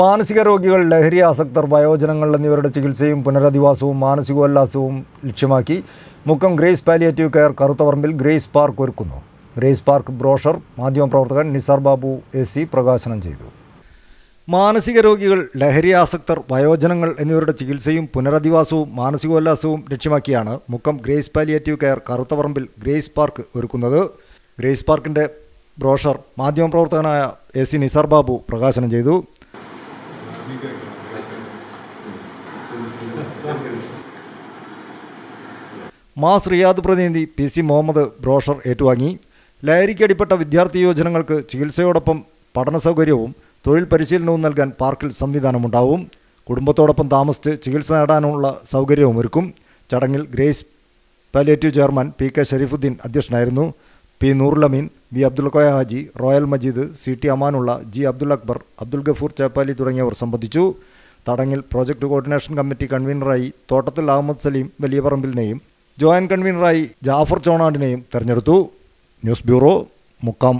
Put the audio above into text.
മാനസിക രോഗികൾ ലഹരി ആസക്തർ വയോജനങ്ങൾ എന്നിവരുടെ ചികിത്സയും പുനരധിവാസവും മാനസികോല്ലാസവും ലക്ഷ്യമാക്കി മുക്കം ഗ്രേസ് പാലിയേറ്റീവ് കെയർ കറുത്തപറമ്പിൽ ഗ്രേസ് പാർക്ക് ഒരുക്കുന്നു ഗ്രേസ് പാർക്ക് ബ്രോഷർ മാധ്യമപ്രവർത്തകൻ നിസാർ ബാബു എ സി പ്രകാശനം ചെയ്തു മാനസിക രോഗികൾ ലഹരി ആസക്തർ വയോജനങ്ങൾ എന്നിവരുടെ ചികിത്സയും പുനരധിവാസവും മാനസികോല്ലാസവും ലക്ഷ്യമാക്കിയാണ് മുക്കം ഗ്രേസ് പാലിയേറ്റീവ് കെയർ കറുത്തപറമ്പിൽ ഗ്രേസ് പാർക്ക് ഒരുക്കുന്നത് ഗ്രേസ് പാർക്കിൻ്റെ ബ്രോഷർ മാധ്യമപ്രവർത്തകനായ എ സി നിസാർ ബാബു പ്രകാശനം ചെയ്തു മാസ് റിയാദ് പ്രതിനിധി പി സി മുഹമ്മദ് ബ്രോഷർ ഏറ്റുവാങ്ങി ലഹരിക്കടിപ്പെട്ട വിദ്യാർത്ഥി യോജനങ്ങൾക്ക് ചികിത്സയോടൊപ്പം പഠന സൗകര്യവും തൊഴിൽ പരിശീലനവും നൽകാൻ പാർക്കിൽ സംവിധാനമുണ്ടാവും കുടുംബത്തോടൊപ്പം താമസിച്ച് ചികിത്സ നേടാനുള്ള സൗകര്യവും ഒരുക്കും ചടങ്ങിൽ Grace palliative chairman P K Shareefuddin അധ്യക്ഷനായിരുന്നു P Noorulameen B Abdul Koya Haji Royal Majeed C T Amanulla G Abdul Akbar Abdul Gafoor Cheppali തുടങ്ങിയവർ സംബന്ധിച്ചു തടങ്ങിൽ പ്രോജക്റ്റ് കോർഡിനേഷൻ കമ്മിറ്റി കൺവീനറായി തോട്ടത്തിൽ അഹമ്മദ് സലീം വലിയപറമ്പിലിനെയും ജോയിൻ കൺവീനറായി ജാഫർ ചോണാടിനെയും തെരഞ്ഞെടുത്തു ന്യൂസ് ബ്യൂറോ മുക്കാം